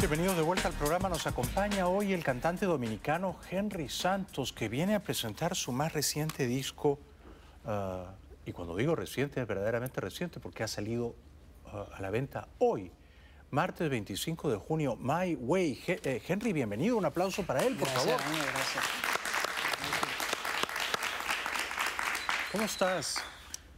Bienvenidos de vuelta al programa. Nos acompaña hoy el cantante dominicano Henry Santos, que viene a presentar su más reciente disco. Ah, y cuando digo reciente, es verdaderamente reciente, porque ha salido ah, a la venta hoy, martes 25 de junio, My Way. Eh, Henry, bienvenido. Un aplauso para él, por gracias, favor. gracias. ¿Cómo estás?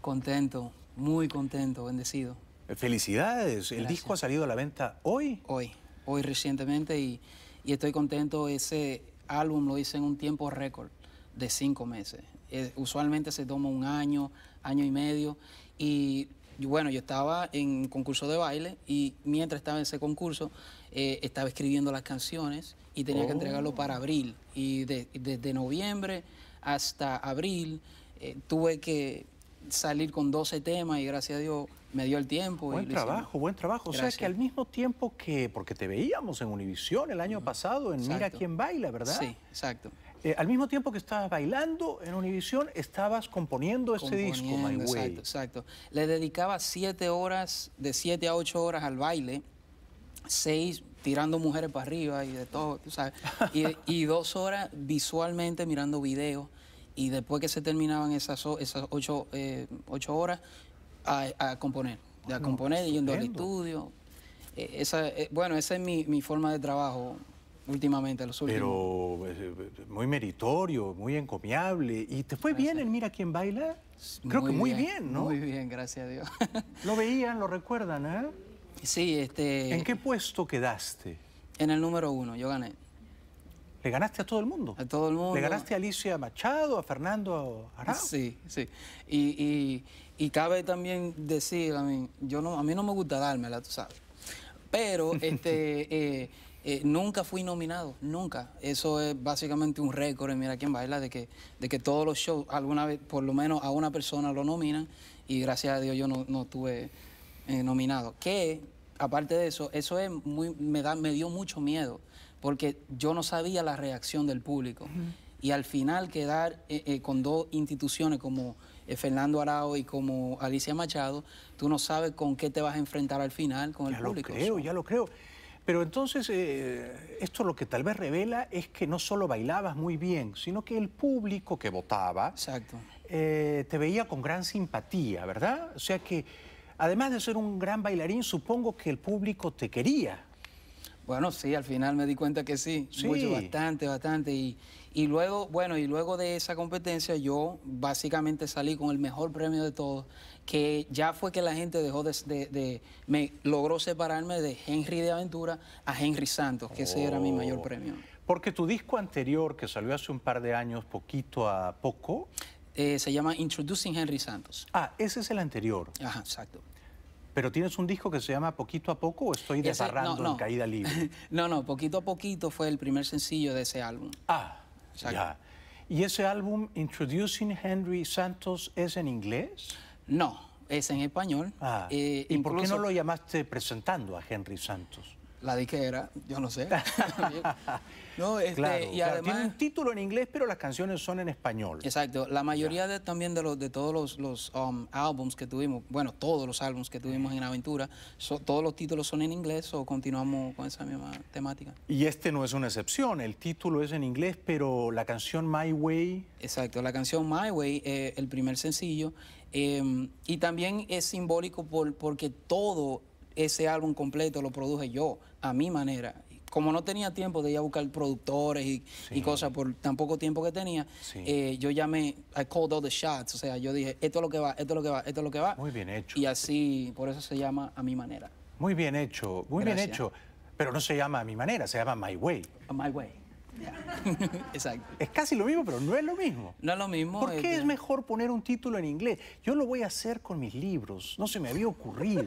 Contento, muy contento, bendecido. Felicidades. El disco ha salido a la venta hoy. Hoy hoy recientemente y, y estoy contento. Ese álbum lo hice en un tiempo récord de cinco meses. Eh, usualmente se toma un año, año y medio. Y bueno, yo estaba en concurso de baile y mientras estaba en ese concurso eh, estaba escribiendo las canciones y tenía que oh. entregarlo para abril. Y de, desde noviembre hasta abril eh, tuve que salir con 12 temas y gracias a Dios me dio el tiempo. Buen trabajo, buen trabajo. O sea que al mismo tiempo que, porque te veíamos en Univisión el año pasado en Mira quién baila, ¿verdad? Sí, exacto. Eh, al mismo tiempo que estabas bailando en Univisión, estabas componiendo, ese disco, My Way. Exacto, exacto. Le dedicaba siete horas, de 7 a 8 horas al baile, 6 tirando mujeres para arriba y de todo, tú sabes. Y, y dos horas visualmente mirando videos y después que se terminaban esas, ocho, eh, ocho horas a, componer, a componer yendo al estudio. Eh, eh, bueno, esa es mi, forma de trabajo últimamente, los últimos. Pero muy meritorio, muy encomiable. ¿Y te fue bien el Mira quién baila? Creo que muy bien, ¿no? Muy bien, gracias a Dios. lo veían, lo recuerdan, ¿eh? Sí, este... ¿En qué puesto quedaste? En el número uno, yo gané. Le ganaste a todo el mundo. A todo el mundo. Le ganaste a Alicia Machado, a Fernando Arau. Sí, sí. Y, y, y cabe también decir, a mí, yo no, a mí no me gusta dármela, tú sabes. Pero este, eh, eh, nunca fui nominado, nunca. Eso es básicamente un récord en Mira quién baila, de que, de que todos los shows, alguna vez, por lo menos a una persona lo nominan, y gracias a Dios yo no, no tuve eh, nominado. Que, aparte de eso, eso es muy, me, da, me dio mucho miedo porque yo no sabía la reacción del público. Y al final quedar eh, eh, con dos instituciones como eh, Fernando Arao y como Alicia Machado, tú no sabes con qué te vas a enfrentar al final con el público. Ya lo creo, ya lo creo. Pero entonces, esto lo que tal vez revela es que no solo bailabas muy bien, sino que el público que votaba te veía con gran simpatía, ¿verdad? O sea que, además de ser un gran bailarín, supongo que el público te quería. Bueno, sí, al final me di cuenta que sí, mucho, bastante, bastante. Y, luego, bueno, y luego de esa competencia yo básicamente salí con el mejor premio de todos, que ya fue que la gente dejó de, me logró separarme de Henry de Aventura a Henry Santos, que ese era mi oh. mayor premio. Porque tu disco anterior, que salió hace un par de años, poquito a poco... Eh, se llama Introducing Henry Santos. Ah, ese es el anterior. Ajá, exacto. Pero tienes un disco que se llama Poquito a Poco o estoy desbarrando en caída libre. no, no, Poquito a Poquito fue el primer sencillo de ese álbum. Ah, ya. ¿Y ese álbum, Introducing Henry Santos, es en inglés? No, es en español. Ah, ¿Y por qué no lo llamaste presentando a Henry Santos? La era, yo no sé. No, es este, claro, Tiene un título en inglés, pero las canciones son en español. Exacto. La mayoría también de, los, de todos los, um, álbums que tuvimos, bueno, todos los álbums que tuvimos en Aventura, todos los títulos son en inglés o continuamos con esa misma temática. Y este no es una excepción. El título es en inglés, pero la canción My Way... Exacto. La canción My Way, eh, el primer sencillo, em, y también es simbólico porque todo ese álbum completo lo produje yo, a mi manera como no tenía tiempo de ir a buscar productores y, cosas por tan poco tiempo que tenía, eh, yo llamé, I called all the shots, o sea, yo dije, esto es lo que va, esto es lo que va, esto es lo que va. Muy bien hecho. Y así, por eso se llama A Mi Manera. Muy bien hecho, muy bien hecho. Pero no se llama A Mi Manera, se llama My Way. my Way. Es casi lo mismo, pero no es lo mismo. No es lo mismo. ¿Por qué eh, es mejor poner un título en inglés? Yo lo voy a hacer con mis libros. No se me había ocurrido.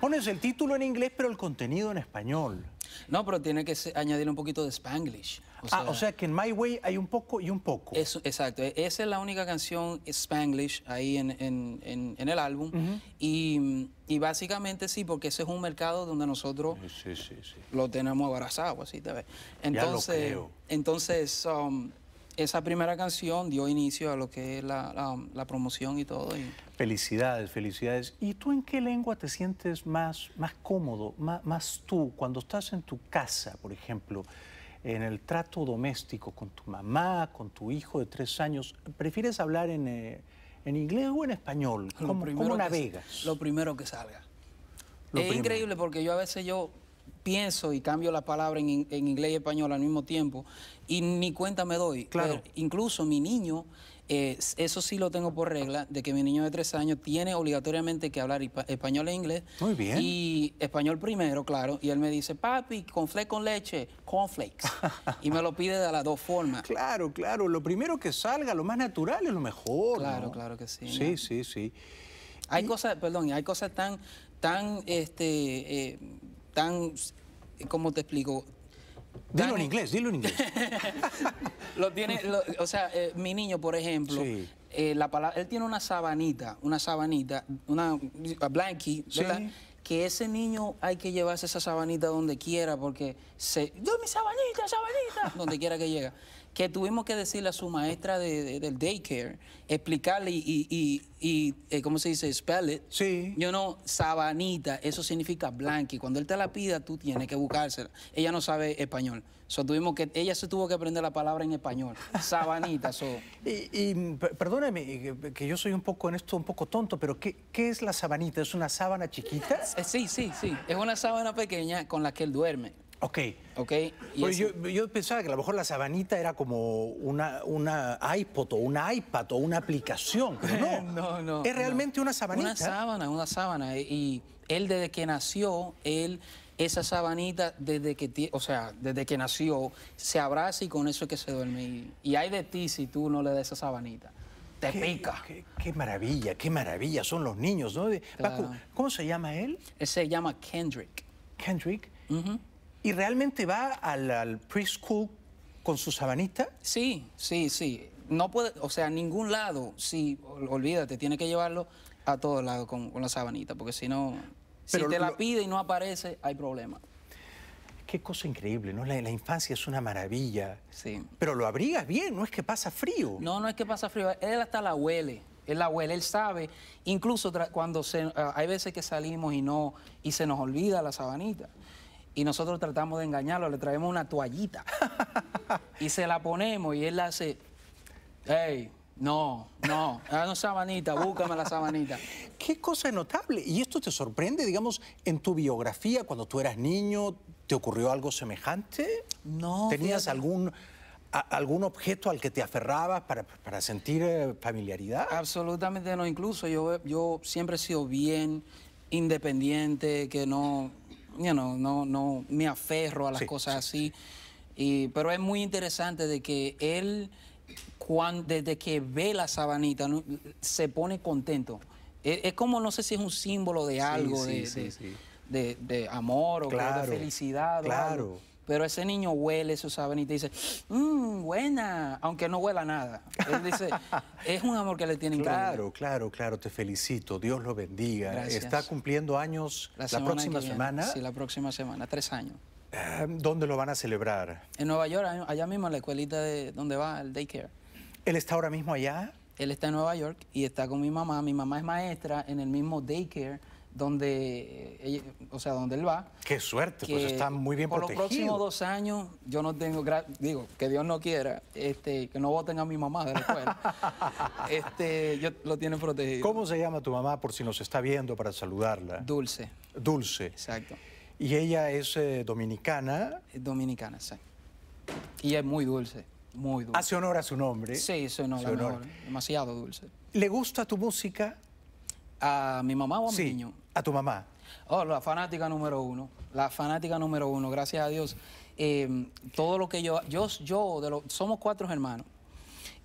Pones el título en inglés, pero el contenido en español. No, pero tiene que añadir un poquito de Spanglish. O ah, sea, ah, o sea que en My Way hay un poco y un poco. exacto. E, esa es la única canción Spanglish ahí en, el álbum. y, básicamente sí, porque ese es un mercado donde nosotros lo tenemos ABARAZADO, así te ves. Entonces, entonces um, esa primera canción dio inicio a lo que es la, promoción y todo. Felicidades, felicidades. ¿Y tú en qué lengua te sientes más, más cómodo, más, tú, cuando estás en tu casa, por ejemplo, en el trato doméstico con tu mamá, con tu hijo de tres años? ¿Prefieres hablar en, eh, inglés o en español? ¿Cómo, navegas? lo primero que salga. es increíble porque yo a veces yo pienso y cambio la palabra en, inglés y español al mismo tiempo y ni cuenta me doy. Claro. incluso mi niño, eh, eso sí lo tengo por regla, de que mi niño de tres años tiene obligatoriamente que hablar español e inglés. Muy bien. Y español primero, claro. Y él me dice, papi, conflé con leche, conflakes. y me lo pide de las dos formas. Claro, claro. Lo primero que salga, lo más natural es lo mejor. Claro, claro que sí. Sí, sí, sí. Hay cosas, perdón, hay cosas tan, tan, este, eh, tan, ¿cómo te explico? Dilo en inglés, dilo en inglés. lo tiene, o sea, eh, mi niño, por ejemplo, eh, la palabra, él tiene una sabanita, una sabanita, una blankie, ¿verdad? que ese niño hay que llevarse esa sabanita donde quiera, porque se... ¡Yo mi sabanita, sabanita! donde quiera que llega que tuvimos que decirle a su maestra de, del daycare, explicarle y, eh, ¿cómo se dice? Spell it. Sí. Yo no, sabanita, eso significa blanqui. Cuando él te la pida, tú tienes que buscársela. Ella no sabe español. So, tuvimos que, ella se tuvo que aprender la palabra en español, sabanita. So. y, y perdóneme, que yo soy un poco en esto, un poco tonto, pero ¿qué, ¿qué es la sabanita? ¿Es una sábana chiquita? Eh, sí, sí, sí. Es una sábana pequeña con la que él duerme. Ok. Ok. pues yo, pensaba que a lo mejor la sabanita era como una, una iPod o una iPad o una aplicación. no, no, no. Es realmente una sabanita. Una sábana, una sábana. E, y él desde que nació, él, esa sabanita, desde que, o sea, desde que nació, se abraza y con eso es que se duerme. Y, hay de ti si tú no le das esa sabanita. Te pica. Qué, maravilla, qué maravilla son los niños, ¿no? ¿cómo se llama él? Él se llama Kendrick. Kendrick. ¿Y realmente va al, preschool con su sabanita? Sí, sí, sí. No puede, o sea, a ningún lado, sí, olvídate, tiene que llevarlo a todos lados con, la sabanita, porque si no, si te la pide y no aparece, hay problema. Qué cosa increíble, ¿no? La, la, infancia es una maravilla. Sí. Pero lo abrigas bien, no es que pasa frío. No, no es que pasa frío. Él hasta la huele. Él la huele, él sabe. Incluso cuando se, ah, hay veces que salimos y no, y se nos olvida la sabanita y nosotros tratamos de engañarlo, le traemos una toallita y se la ponemos y él hace, hey, no, no, no, sabanita, búscame la sabanita. Qué cosa notable. ¿Y esto te sorprende, digamos, en tu biografía cuando tú eras niño? ¿Te ocurrió algo semejante? No. ¿Tenías algún, algún objeto al que te aferrabas para, sentir eh, familiaridad? Absolutamente no. Incluso yo, yo siempre he sido bien independiente, que no, no, no me aferro a las cosas así. Y, pero es muy interesante de que él, cuando, desde que ve la sabanita, se pone contento. E, es, como, no sé si es un símbolo de algo, de, de, amor o de felicidad. Claro. Pero ese niño huele eso sabe y te dice, mmm, buena, aunque no huela nada. Él dice, es un amor que le tienen Claro, claro, claro, te felicito, Dios lo bendiga. Está cumpliendo años la, próxima semana. Sí, la próxima semana, tres años. Em, ¿Dónde lo van a celebrar? En Nueva York, allá mismo en la escuelita de donde va, el daycare. ¿Él está ahora mismo allá? Él está en Nueva York y está con mi mamá. Mi mamá es maestra en el mismo daycare donde, eh, o sea, donde él va. Qué suerte, pues está muy bien protegido. Por los próximos dos años, yo no tengo, digo, que Dios no quiera, este, que no voten a mi mamá de la este, yo, lo tienen protegido. ¿Cómo se llama tu mamá por si nos está viendo para saludarla? Dulce. Dulce. Exacto. Y ella es eh, dominicana. Dominicana, sí. Y es muy dulce, muy dulce. ¿Hace honor a su nombre? Sí, HACE honor, demasiado dulce. ¿Le gusta tu música? ¿A mi mamá o a mi niño? a tu mamá. Oh, la fanática número uno, la fanática número uno, gracias a Dios. Em, todo lo que yo, yo, yo somos cuatro hermanos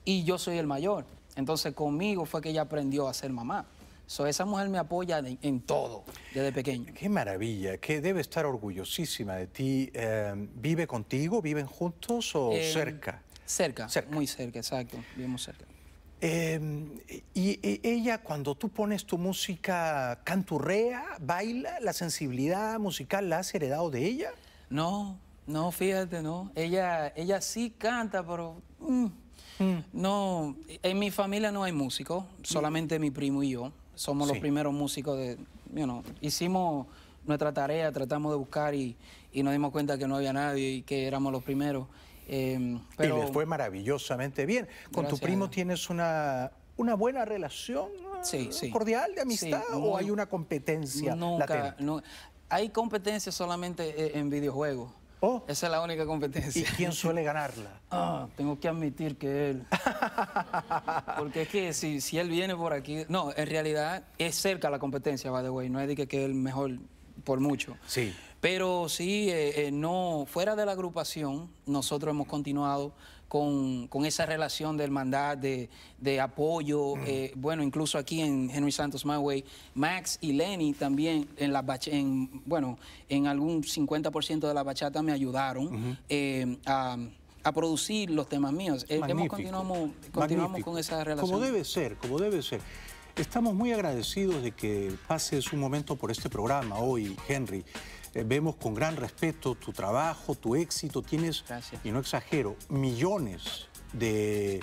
y yo soy el mayor. Entonces conmigo fue que ella aprendió a ser mamá. So, esa mujer me apoya en todo desde pequeño. Qué maravilla, que debe estar orgullosísima de ti. Em, ¿Vive contigo? ¿Viven juntos o em, cerca? cerca? Cerca, muy cerca, exacto. Vivimos cerca. Em, y, e, ella, cuando tú pones tu música, canturrea, baila, la sensibilidad musical la has heredado de ella. No, no, fíjate, no. Ella, ella sí canta, pero mm, mm. no. En mi familia no hay músicos, solamente mi primo y yo. Somos los primeros músicos de, you hicimos nuestra tarea, tratamos de buscar y, y nos dimos cuenta que no había nadie y que éramos los primeros. Em, y les fue maravillosamente bien. Con tu primo tienes una, una buena relación cordial de amistad o hay una competencia nunca, No, hay competencia solamente eh, en videojuegos. Oh. Esa es la única competencia. ¿Y quién suele ganarla? Ah, tengo que admitir que él. Porque es que si, si él viene por aquí... No, en realidad es cerca la competencia, by the way. No es de que, que él mejor por mucho. Sí. Pero sí, eh, eh, no, fuera de la agrupación, nosotros hemos continuado con, esa relación de hermandad, de, apoyo. Eh, bueno, incluso aquí en Henry Santos WAY, Max y Lenny también en la en, bueno, en algún 50% de la bachata me ayudaron a producir los temas míos. Hemos continuamos, continuamos con esa relación. Como debe ser, como debe ser. Estamos muy agradecidos de que pases un momento por este programa hoy, Henry. Eh, vemos con gran respeto tu trabajo, tu éxito. Tienes, y no exagero, millones de,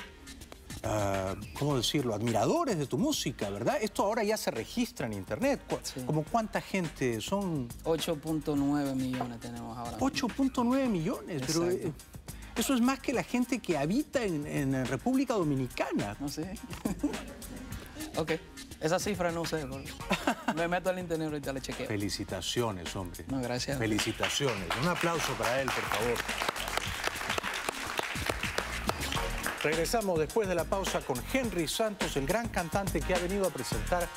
ah, ¿cómo decirlo?, admiradores de tu música, ¿verdad? Esto ahora ya se registra en Internet. ¿Cómo cuánta gente son? 8.9 millones tenemos ahora. 8.9 millones, pero eh, eso es más que la gente que habita en, en República Dominicana. No sé. ok, esa cifra no sé. me meto al y le chequeo. Felicitaciones, hombre. No, gracias. Felicitaciones. Un aplauso para él, por favor. Regresamos después de la pausa con Henry Santos, el gran cantante que ha venido a presentar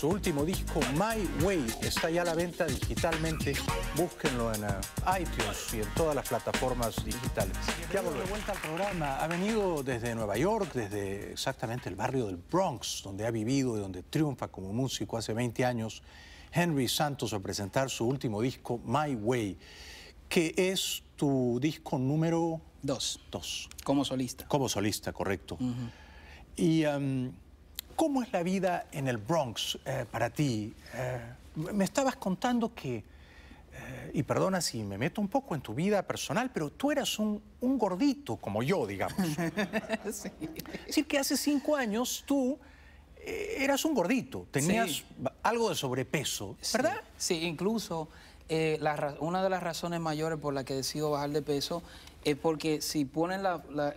su último disco, My Way, está ya a la venta digitalmente. Búsquenlo en eh, iTunes y en todas las plataformas digitales. Ya de vuelta al programa. Ha venido desde Nueva York, desde exactamente el barrio del Bronx, donde ha vivido y donde triunfa como músico hace 20 años, Henry Santos a presentar su último disco, My Way, que es tu disco número... Dos. Dos. Como solista. Como solista, correcto. Y... Um, ¿Cómo es la vida en el Bronx eh, para ti? Eh, me estabas contando que, eh, y perdona si me meto un poco en tu vida personal, pero tú eras un, gordito como yo, digamos. sí. Es decir, que hace cinco años tú eras un gordito, tenías algo de sobrepeso, ¿verdad? Sí, incluso una de las razones mayores por las que decido bajar de peso es porque si ponen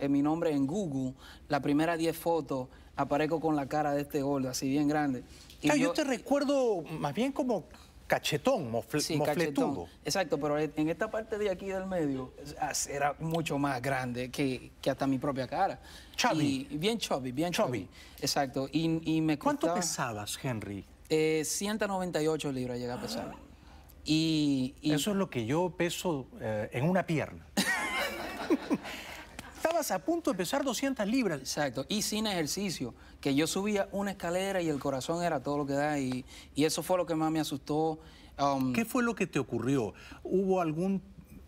mi nombre en Google, la primera 10 fotos aparezco con la cara de este gol, así bien grande. Ah, yo, te recuerdo más bien como cachetón, mofletudo. Exacto, pero en esta parte de aquí del medio era mucho más grande que, hasta mi propia cara. Chubby. bien chubby, bien chubby. Exacto. Y, me ¿Cuánto pesabas, Henry? 198 eh, libras llegué a pesar. Y, Eso es lo que yo peso eh, en una pierna. estabas a punto de pesar 200 libras. Exacto, y sin ejercicio, que yo subía una escalera y el corazón era todo lo que da y, y eso fue lo que más me asustó. Um, ¿Qué fue lo que te ocurrió? ¿Hubo algún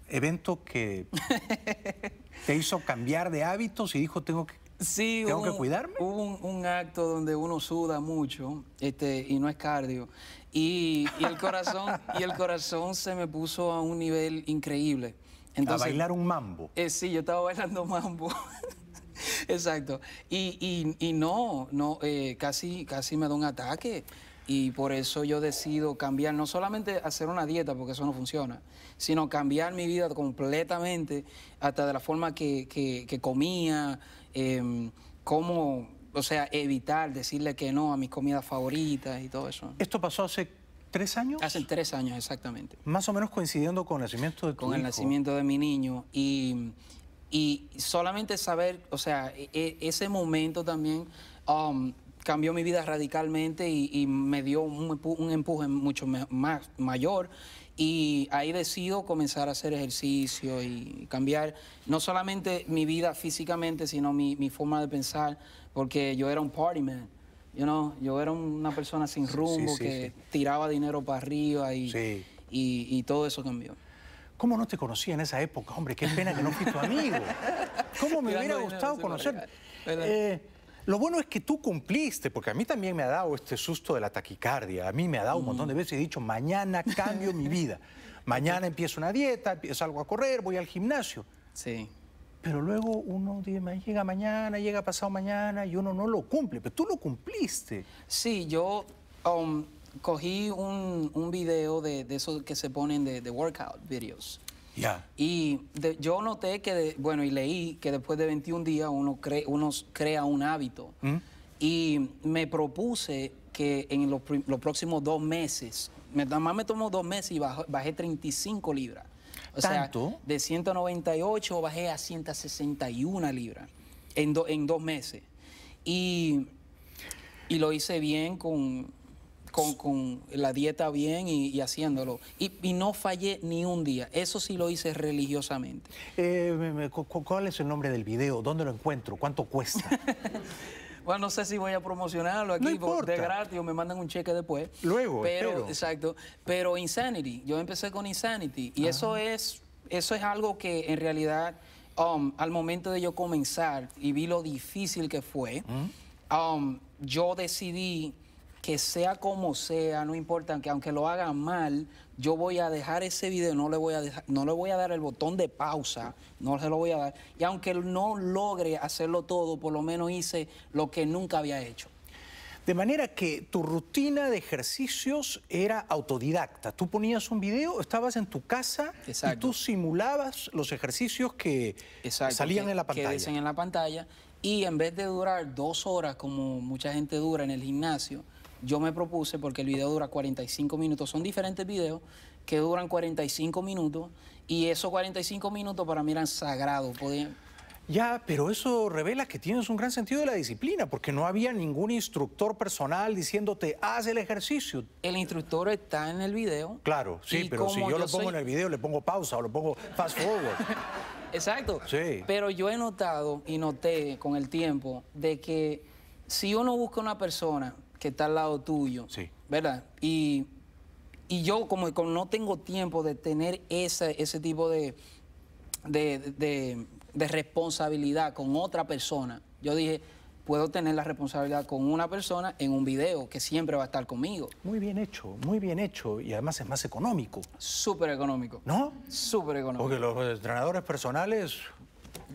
evento que te hizo cambiar de hábitos y dijo tengo que Sí, ¿Tengo que cuidarme? Hubo un, acto donde uno suda mucho este, y no es cardio. Y, y el corazón, y el corazón se me puso a un nivel increíble a bailar un mambo. Eh, sí, yo estaba bailando mambo. Exacto. Y, no, no eh, casi, casi me da un ataque. Y por eso yo decido cambiar, no solamente hacer una dieta, porque eso no funciona, sino cambiar mi vida completamente, hasta de la forma que, comía, em, cómo, o sea, evitar decirle que no a mis comidas favoritas y todo eso. Esto pasó hace tres años. Hace tres años, exactamente. Más o menos coincidiendo con el nacimiento de tu Con el nacimiento de mi niño. Y, y solamente saber, o sea, e, e, ese momento también um, cambió mi vida radicalmente y, me dio un, empuje mucho más mayor. Y ahí decido comenzar a hacer ejercicio y cambiar no solamente mi vida físicamente, sino mi, mi forma de pensar, porque yo era un party man. You know, yo era una persona sin rumbo que tiraba dinero para arriba y, todo eso cambió. ¿Cómo no te conocí en esa época? Hombre, qué pena que no fui tu amigo. ¿Cómo me hubiera gustado conocer? Eh, lo bueno es que tú cumpliste, porque a mí también me ha dado este susto de la taquicardia. A mí me ha dado un montón de mm. veces y he dicho, mañana cambio mi vida. Mañana empiezo una dieta, salgo a correr, voy al gimnasio. Sí pero luego uno llega mañana, llega pasado mañana y uno no lo cumple, pero tú lo cumpliste. Sí, yo um, cogí un, un, video de, de esos que se ponen de, workout videos. ya Y yo noté que, bueno, y leí que después de 21 días uno, cre, uno crea un hábito. ¿Mm? Y me propuse que en los, los próximos dos meses, nada más me tomó dos meses y bajé, bajé 35 libras. ¿Tanto? de 198 bajé a 161 libras en, en dos meses. Y, lo hice bien con, con, la dieta bien y, haciéndolo. Y, no fallé ni un día. Eso sí lo hice religiosamente. Eh, ¿Cuál es el nombre del video? ¿Dónde lo encuentro? ¿Cuánto cuesta? Bueno, no sé si voy a promocionarlo aquí por de gratis o me mandan un cheque después. Luego, pero, Exacto. Pero Insanity, yo empecé con Insanity y ah. eso es, eso es algo que en realidad um, al momento de yo comenzar y vi lo difícil que fue, mm. um, yo decidí que sea como sea, no importa, que aunque lo haga mal, yo voy a dejar ese video, no le voy a no le voy a dar el botón de pausa, no se lo voy a dar. Y aunque no logre hacerlo todo, por lo menos hice lo que nunca había hecho. De manera que tu rutina de ejercicios era autodidacta. Tú ponías un video, estabas en tu casa y tú simulabas los ejercicios que salían en la pantalla. Que dicen en la pantalla. Y en vez de durar dos horas, como mucha gente dura en el gimnasio, yo me propuse, porque el video dura 45 minutos, son diferentes videos que duran 45 minutos y esos 45 minutos para mí eran sagrados. Podían... Ya, pero eso revela que tienes un gran sentido de la disciplina, porque no había ningún instructor personal diciéndote, haz el ejercicio. El instructor está en el video. Claro, sí, pero si yo, lo pongo en el video, le pongo pausa o lo pongo fast forward. Exacto. Sí. Pero yo he notado y noté con el tiempo de que si uno busca una persona que está al lado tuyo. Sí. ¿Verdad? Y, y yo como, con no tengo tiempo de tener esa, ese tipo de, de, responsabilidad con otra persona, yo dije, puedo tener la responsabilidad con una persona en un video que siempre va a estar conmigo. Muy bien hecho, muy bien hecho y además es más económico. Súper económico. ¿No? Súper económico. Porque los entrenadores personales...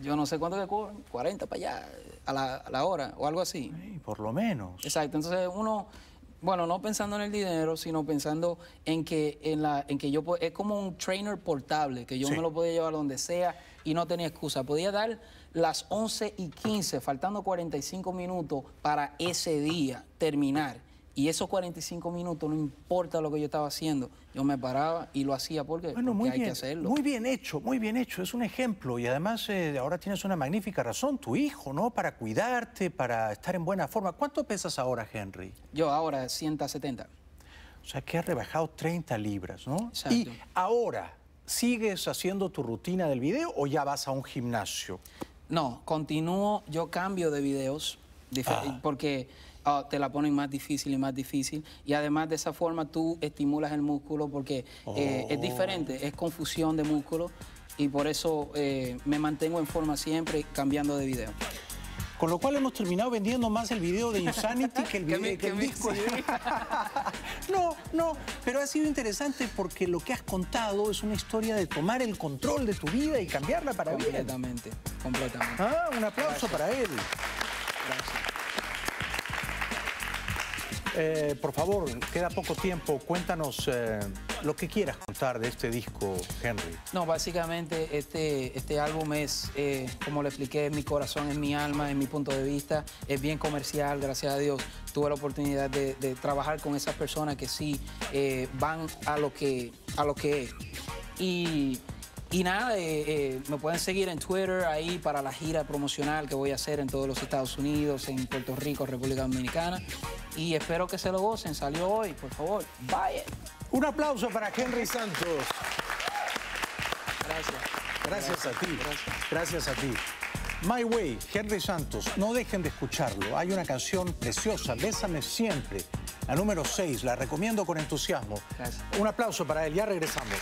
Yo no sé cuánto que cobran, 40 para allá a la, hora o algo así. por lo menos. Exacto, entonces uno, bueno, no pensando en el dinero, sino pensando en que, en la, en que yo es como un trainer portable, que yo me lo podía llevar donde sea y no tenía excusa. Podía dar las 11 y 15, faltando 45 minutos para ese día terminar. Y esos 45 minutos, no importa lo que yo estaba haciendo, yo me paraba y lo hacía porque, hay que hacerlo. Muy bien hecho, muy bien hecho. Es un ejemplo. Y además eh, ahora tienes una magnífica razón, tu hijo, ¿no? Para cuidarte, para estar en buena forma. ¿Cuánto pesas ahora, Henry? Yo ahora 170. O sea que has rebajado 30 libras, ¿no? Y ahora, ¿sigues haciendo tu rutina del video o ya vas a un gimnasio? No, continúo, yo cambio de videos, ah. porque Ah, te la ponen más difícil y más difícil. Y además de esa forma tú estimulas el músculo porque eh, es diferente, es confusión de músculo y por eso eh, me mantengo en forma siempre cambiando de video. Con lo cual hemos terminado vendiendo más el video de Insanity que el video que, no, no, pero ha sido interesante porque lo que has contado es una historia de tomar el control de tu vida y cambiarla para bien. Completamente, completamente. Ah, un aplauso para él. Gracias. Eh, por favor, queda poco tiempo, cuéntanos eh, lo que quieras contar de este disco, Henry. No, básicamente este, este álbum es, eh, como le expliqué, mi corazón, es mi alma, es mi punto de vista, es bien comercial, gracias a Dios. Tuve la oportunidad de, trabajar con esas personas que sí van a lo que, a lo que es. Y nada, me pueden seguir en Twitter ahí para la gira promocional que voy a hacer en todos los Estados Unidos, en Puerto Rico, República Dominicana y espero que se lo gocen. Salió hoy, por favor. Bye. Un aplauso para Henry Santos. Gracias. Gracias, a ti. Gracias. a ti. My Way, Henry Santos, no dejen de escucharlo. Hay una canción preciosa, Bésame Siempre, la número 6, la recomiendo con entusiasmo. Gracias. Un aplauso para él, ya regresamos.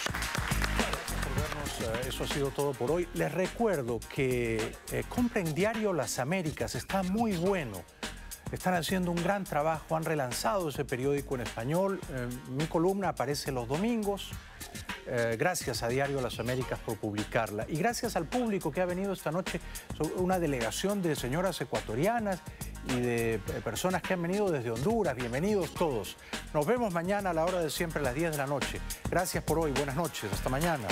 Eh, eso ha sido todo por hoy. Les recuerdo que eh, compren diario Las Américas, está muy bueno están haciendo un gran trabajo, han relanzado ese periódico en español. Eh, mi columna aparece los domingos. Eh, gracias a Diario Las Américas por publicarla. Y gracias al público que ha venido esta noche, una delegación de señoras ecuatorianas y de eh, personas que han venido desde Honduras. Bienvenidos todos. Nos vemos mañana a la hora de siempre, a las 10 de la noche. Gracias por hoy. Buenas noches. Hasta mañana.